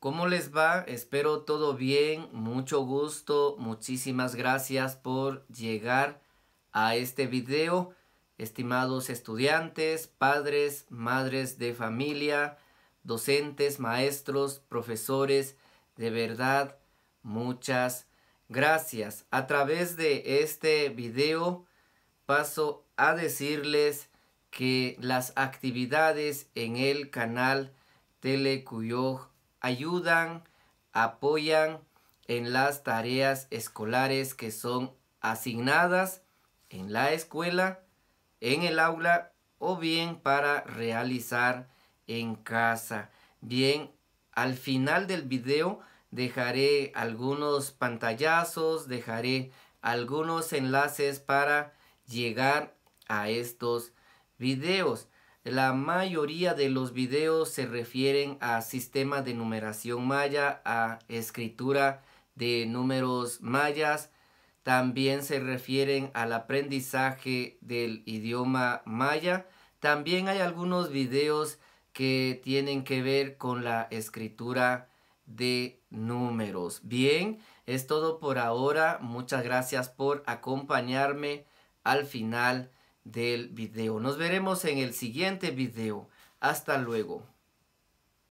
¿Cómo les va? Espero todo bien, mucho gusto, muchísimas gracias por llegar a este video, estimados estudiantes, padres, madres de familia, docentes, maestros, profesores, de verdad, muchas gracias. A través de este video paso a decirles que las actividades en el canal Telecuyog ayudan, apoyan en las tareas escolares que son asignadas en la escuela, en el aula o bien para realizar en casa. Bien, al final del video dejaré algunos pantallazos, dejaré algunos enlaces para llegar a estos videos. La mayoría de los videos se refieren a sistema de numeración maya, a escritura de números mayas, también se refieren al aprendizaje del idioma maya. También hay algunos videos que tienen que ver con la escritura de números. Bien, es todo por ahora. Muchas gracias por acompañarme al final del video. Nos veremos en el siguiente video. Hasta luego.